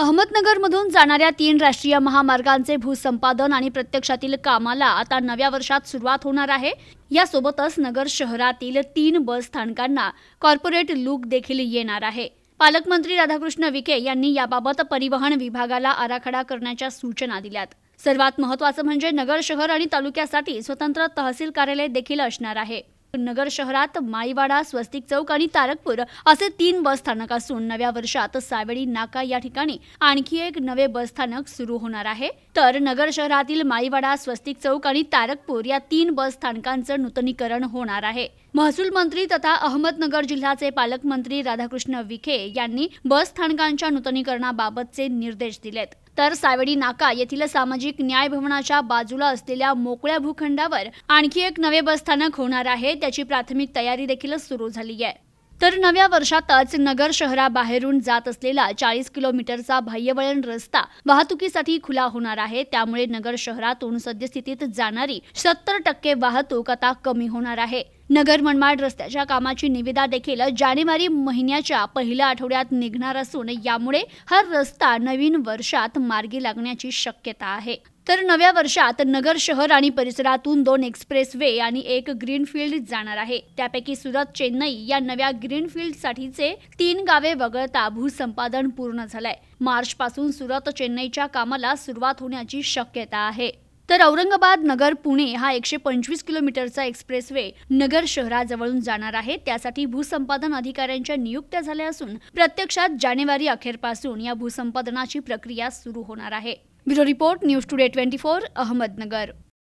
अहमदनगरमधून जाणाऱ्या तीन राष्ट्रीय महामार्गांचे भूसंपादन आणि प्रत्यक्षातील कामाला आता नव्या वर्षात सुरुवात होणार आहे यासोबतच नगर शहरातील तीन बस स्थानकांना कॉर्पोरेट लुक देखील येणार आहे पालकमंत्री राधाकृष्ण विखे यांनी याबाबत परिवहन विभागाला आराखडा करण्याच्या सूचना दिल्यात सर्वात महत्वाचं म्हणजे नगर शहर आणि तालुक्यासाठी स्वतंत्र तहसील कार्यालय देखील असणार आहे नगर शहरात माईवाडा स्वस्तिक चौक आणि तारकपूर असे तीन बस स्थानक असून नव्या वर्षात सावेळी नाका या ठिकाणी आणखी एक नवे बस स्थानक सुरू होणार आहे तर नगर शहरातील माईवाडा स्वस्तिक चौक आणि तारकपूर या तीन बस स्थानकांचं नूतनीकरण होणार आहे महसूल मंत्री तथा अहमदनगर जिल्ह्याचे पालकमंत्री राधाकृष्ण विखे यांनी बस स्थानकांच्या नूतनीकरणाबाबतचे निर्देश दिलेत तर सावेडी नाका येथील सामाजिक न्याय भवनाच्या बाजूला असलेल्या मोकळ्या भूखंडावर आणखी एक नवे बसस्थानक होणार आहे त्याची प्राथमिक तयारी देखील सुरू झाली आहे तर नव्या वर्षातच नगर शहराबाहेरून जात असलेला चाळीस किलोमीटरचा बाह्यवळण रस्ता वाहतुकीसाठी खुला होणार आहे त्यामुळे नगर शहरातून सद्यस्थितीत जाणारी सत्तर टक्के वाहतूक आता कमी होणार आहे नगर मनमाड रस्त्याच्या कामाची निविदा देखील जानेवारी महिन्याच्या पहिल्या आठवड्यात निघणार असून यामुळे हा रस्ता नवीन वर्षात मार्गी लागण्याची शक्यता आहे तर नव्या वर्षात नगर शहर आणि परिसरातून दोन एक्सप्रेस वे आणि एक ग्रीनफील्ड जाणार आहे त्यापैकी सुरत चेन्नई या नव्या ग्रीनफील्डसाठीचे तीन गावे वगळता भूसंपादन पूर्ण झालंय पासून सुरत चेन्नईच्या कामाला सुरुवात होण्याची शक्यता आहे तर औरंगाबाद नगर पुणे हा एकशे पंचवीस किलोमीटरचा एक्सप्रेस वे नगर शहराजवळून जाणार आहे त्यासाठी भूसंपादन अधिकाऱ्यांच्या नियुक्त्या झाल्या असून प्रत्यक्षात जानेवारी अखेरपासून या भूसंपादनाची प्रक्रिया सुरू होणार आहे bureau report news today twenty four Ahmednagar